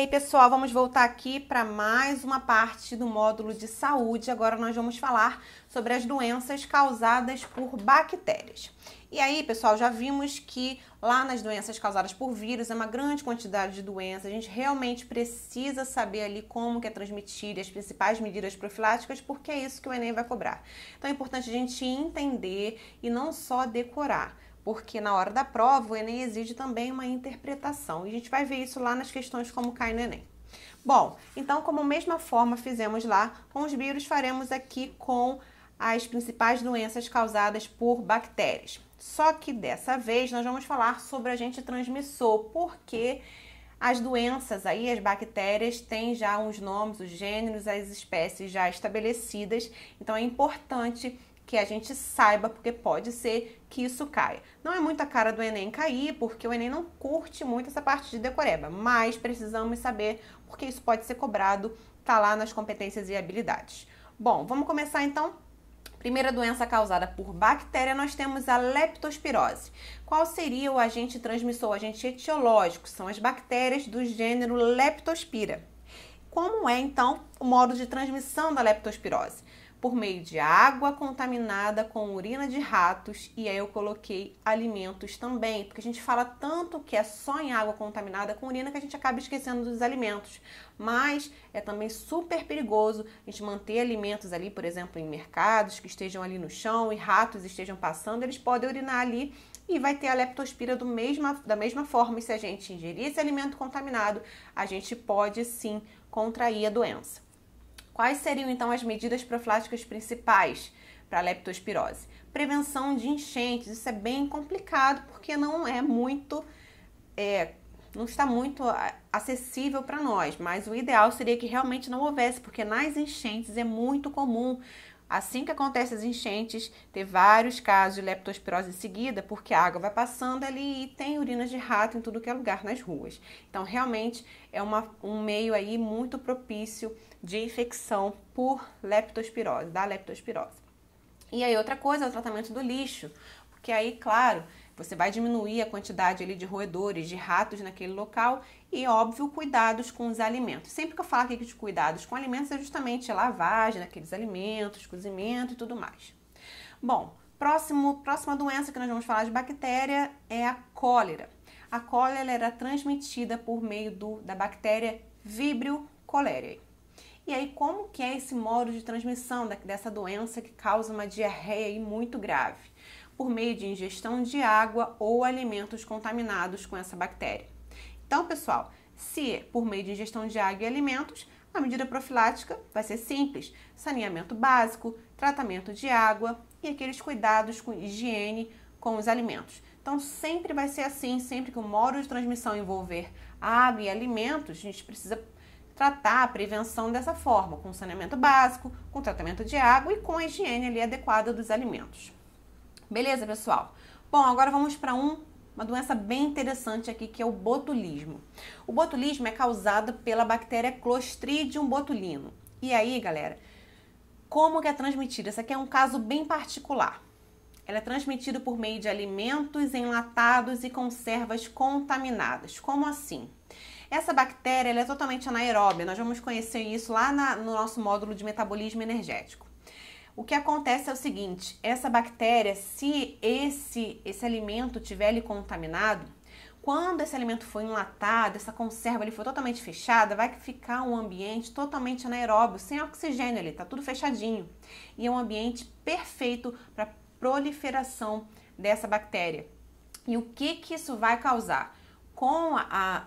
E aí, pessoal, vamos voltar aqui para mais uma parte do módulo de saúde. Agora nós vamos falar sobre as doenças causadas por bactérias. E aí, pessoal, já vimos que lá nas doenças causadas por vírus é uma grande quantidade de doenças. A gente realmente precisa saber ali como que é transmitida, as principais medidas profiláticas, porque é isso que o Enem vai cobrar. Então é importante a gente entender e não só decorar porque na hora da prova o Enem exige também uma interpretação. E a gente vai ver isso lá nas questões como cai no Enem. Bom, então, como mesma forma fizemos lá com os vírus, faremos aqui com as principais doenças causadas por bactérias. Só que dessa vez nós vamos falar sobre agente transmissor, porque as doenças aí, as bactérias, têm já uns nomes, os gêneros, as espécies já estabelecidas, então é importante que a gente saiba, porque pode ser que isso caia. Não é muito a cara do Enem cair, porque o Enem não curte muito essa parte de decoreba, mas precisamos saber porque isso pode ser cobrado, tá lá nas competências e habilidades. Bom, vamos começar então Primeira doença causada por bactéria, nós temos a leptospirose. Qual seria o agente transmissor, o agente etiológico? São as bactérias do gênero Leptospira. Como é então o modo de transmissão da leptospirose? por meio de água contaminada com urina de ratos e aí eu coloquei alimentos também, porque a gente fala tanto que é só em água contaminada com urina que a gente acaba esquecendo dos alimentos, mas é também super perigoso a gente manter alimentos ali, por exemplo, em mercados que estejam ali no chão e ratos estejam passando, eles podem urinar ali e vai ter a leptospira do mesma, da mesma forma. E se a gente ingerir esse alimento contaminado, a gente pode sim contrair a doença. Quais seriam então as medidas profiláticas principais para a leptospirose? Prevenção de enchentes, isso é bem complicado porque não é muito é, não está muito acessível para nós, mas o ideal seria que realmente não houvesse, porque nas enchentes é muito comum Assim que acontecem as enchentes, ter vários casos de leptospirose em seguida, porque a água vai passando ali e tem urinas de rato em tudo que é lugar nas ruas. Então, realmente é uma, um meio aí muito propício de infecção por leptospirose, da leptospirose. E aí outra coisa é o tratamento do lixo, porque aí, claro, você vai diminuir a quantidade ali de roedores, de ratos naquele local e, óbvio, cuidados com os alimentos. Sempre que eu falo aqui de cuidados com alimentos é justamente lavagem daqueles alimentos, cozimento e tudo mais. Bom, próximo, próxima doença que nós vamos falar de bactéria é a cólera. A cólera era transmitida por meio do, da bactéria Vibrio cholerae. E aí, como que é esse modo de transmissão dessa doença que causa uma diarreia muito grave? por meio de ingestão de água ou alimentos contaminados com essa bactéria. Então, pessoal, se é por meio de ingestão de água e alimentos, a medida profilática vai ser simples: saneamento básico, tratamento de água e aqueles cuidados com higiene com os alimentos. Então, sempre vai ser assim, sempre que o modo de transmissão envolver água e alimentos, a gente precisa tratar a prevenção dessa forma, com saneamento básico, com tratamento de água e com a higiene ali adequada dos alimentos. Beleza, pessoal? Bom, agora vamos para um, uma doença bem interessante aqui que é o botulismo. O botulismo é causado pela bactéria Clostridium botulino. E aí, galera, como que é transmitida? Esse aqui é um caso bem particular. Ela é transmitida por meio de alimentos enlatados e conservas contaminadas. Como assim? Essa bactéria é totalmente anaeróbia, nós vamos conhecer isso lá na, no nosso módulo de metabolismo energético. O que acontece é o seguinte: essa bactéria, se esse, esse alimento tiver ali contaminado, quando esse alimento foi enlatado, essa conserva ali foi totalmente fechada, vai ficar um ambiente totalmente anaeróbio, sem oxigênio ali, tá tudo fechadinho. E é um ambiente perfeito para proliferação dessa bactéria. E o que que isso vai causar? Com a, a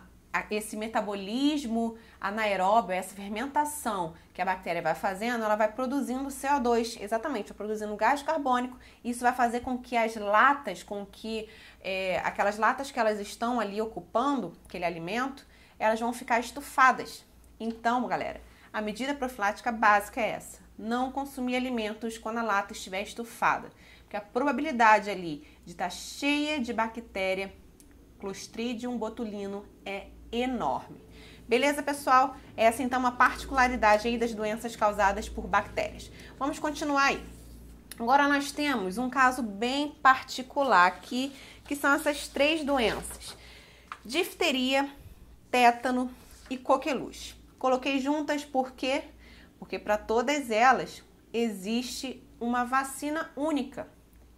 esse metabolismo anaeróbio, essa fermentação que a bactéria vai fazendo, ela vai produzindo CO2, exatamente, vai produzindo gás carbônico. Isso vai fazer com que as latas, com que é, aquelas latas que elas estão ali ocupando, aquele alimento, elas vão ficar estufadas. Então, galera, a medida profilática básica é essa: não consumir alimentos quando a lata estiver estufada, porque a probabilidade ali de estar tá cheia de bactéria Clostridium botulino é enorme. Beleza, pessoal? Essa então é uma particularidade aí das doenças causadas por bactérias. Vamos continuar aí. Agora nós temos um caso bem particular aqui, que são essas três doenças: difteria, tétano e coqueluche. Coloquei juntas porque porque para todas elas existe uma vacina única,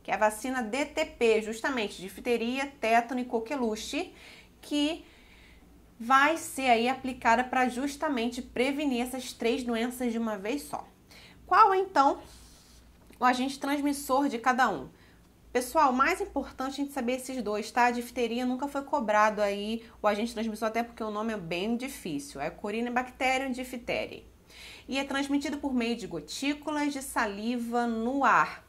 que é a vacina DTP, justamente difteria, tétano e coqueluche, que vai ser aí aplicada para justamente prevenir essas três doenças de uma vez só. Qual então o agente transmissor de cada um? Pessoal, mais importante a gente saber esses dois, tá? A difteria nunca foi cobrado aí o agente transmissor, até porque o nome é bem difícil. É Corinebacterium difteri. E é transmitido por meio de gotículas de saliva no ar.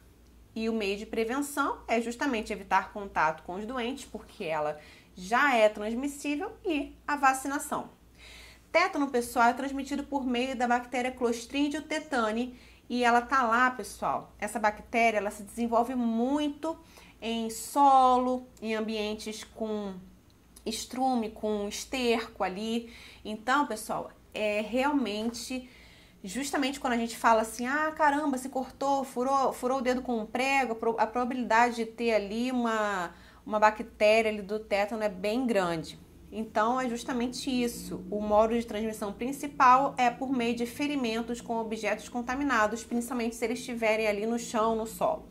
E o meio de prevenção é justamente evitar contato com os doentes, porque ela já é transmissível e a vacinação. Tétano, pessoal, é transmitido por meio da bactéria Clostridium tetani e ela tá lá, pessoal. Essa bactéria, ela se desenvolve muito em solo, em ambientes com estrume, com esterco ali. Então, pessoal, é realmente justamente quando a gente fala assim, ah, caramba, se cortou, furou, furou o dedo com um prego, a probabilidade de ter ali uma uma bactéria ali do tétano é bem grande. Então é justamente isso. O modo de transmissão principal é por meio de ferimentos com objetos contaminados, principalmente se eles estiverem ali no chão, no solo.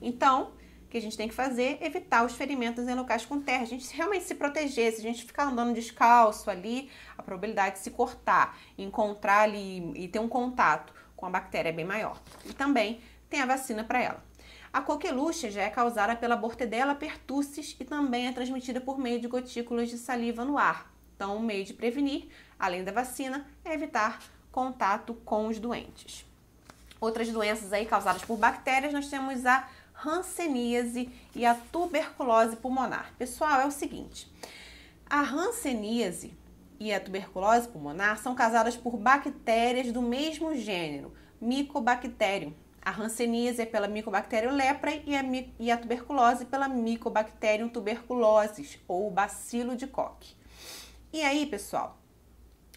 Então, o que a gente tem que fazer? Evitar os ferimentos em locais com terra. A gente realmente se proteger, se a gente ficar andando descalço ali, a probabilidade de se cortar, encontrar ali e ter um contato com a bactéria é bem maior. E também tem a vacina para ela. A coqueluche já é causada pela Bortedella pertussis e também é transmitida por meio de gotículas de saliva no ar. Então, o um meio de prevenir, além da vacina, é evitar contato com os doentes. Outras doenças aí causadas por bactérias, nós temos a ranceníase e a tuberculose pulmonar. Pessoal, é o seguinte: a ranceníase e a tuberculose pulmonar são causadas por bactérias do mesmo gênero, Mycobacterium, a Hanseníase é pela Mycobacterium leprae e a, e a tuberculose pela Mycobacterium tuberculosis ou bacilo de Koch. E aí, pessoal,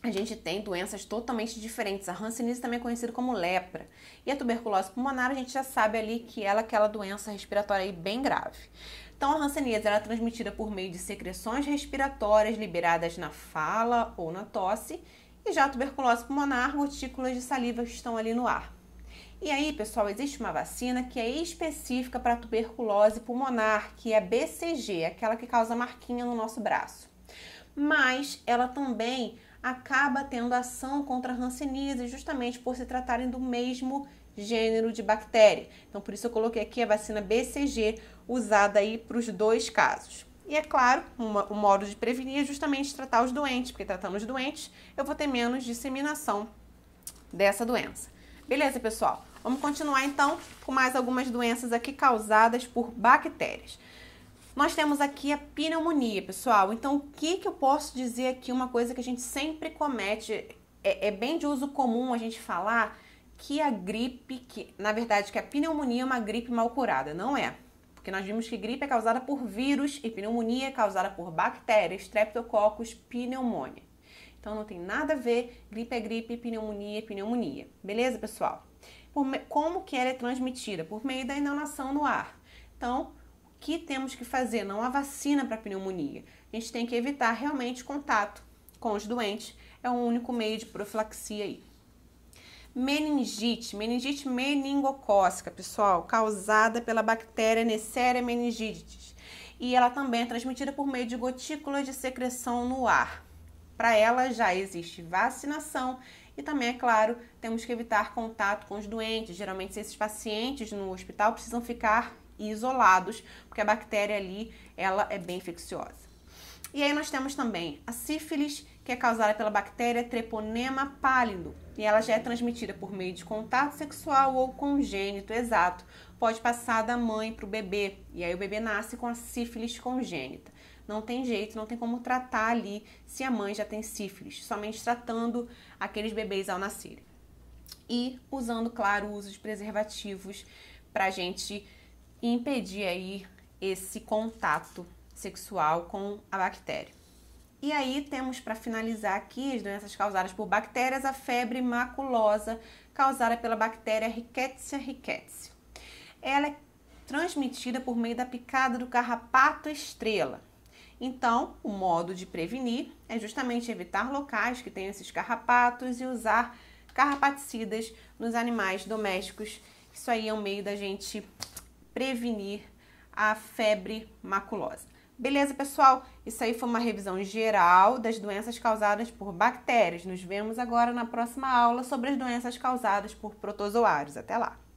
a gente tem doenças totalmente diferentes. A Hanseníase também é conhecida como lepra. E a tuberculose pulmonar, a gente já sabe ali que ela é aquela doença respiratória aí bem grave. Então, a Hanseníase ela é transmitida por meio de secreções respiratórias liberadas na fala ou na tosse, e já a tuberculose pulmonar, gotículas de saliva que estão ali no ar. E aí, pessoal, existe uma vacina que é específica para tuberculose pulmonar, que é BCG, aquela que causa marquinha no nosso braço. Mas ela também acaba tendo ação contra a hanseníase, justamente por se tratarem do mesmo gênero de bactéria. Então, por isso eu coloquei aqui a vacina BCG usada aí para os dois casos. E é claro, uma, o modo de prevenir é justamente tratar os doentes, porque tratando os doentes, eu vou ter menos disseminação dessa doença. Beleza, pessoal? Vamos continuar então com mais algumas doenças aqui causadas por bactérias. Nós temos aqui a pneumonia, pessoal. Então, o que, que eu posso dizer aqui? Uma coisa que a gente sempre comete, é, é bem de uso comum a gente falar que a gripe, que na verdade que a pneumonia é uma gripe mal curada, não é? Porque nós vimos que gripe é causada por vírus e pneumonia é causada por bactérias, streptococcus, pneumonia. Então não tem nada a ver, gripe é gripe, pneumonia é pneumonia. Beleza, pessoal? Me... Como que ela é transmitida? Por meio da inalação no ar. Então, o que temos que fazer? Não há vacina para pneumonia. A gente tem que evitar realmente contato com os doentes. É o único meio de profilaxia aí. Meningite, meningite meningocócica, pessoal, causada pela bactéria Neisseria meningitis. E ela também é transmitida por meio de gotículas de secreção no ar. Para ela já existe vacinação e também, é claro, temos que evitar contato com os doentes. Geralmente, esses pacientes no hospital precisam ficar isolados, porque a bactéria ali ela é bem infecciosa. E aí nós temos também a sífilis, que é causada pela bactéria Treponema pálido, e ela já é transmitida por meio de contato sexual ou congênito, exato. Pode passar da mãe para o bebê, e aí o bebê nasce com a sífilis congênita não tem jeito, não tem como tratar ali se a mãe já tem sífilis, somente tratando aqueles bebês ao nascerem. E usando, claro, o uso de preservativos para a gente impedir aí esse contato sexual com a bactéria. E aí temos para finalizar aqui as doenças causadas por bactérias, a febre maculosa causada pela bactéria Rickettsia rickettsii. Ela é transmitida por meio da picada do carrapato estrela. Então, o modo de prevenir é justamente evitar locais que tenham esses carrapatos e usar carrapaticidas nos animais domésticos. Isso aí é um meio da gente prevenir a febre maculosa. Beleza, pessoal? Isso aí foi uma revisão geral das doenças causadas por bactérias. Nos vemos agora na próxima aula sobre as doenças causadas por protozoários. Até lá!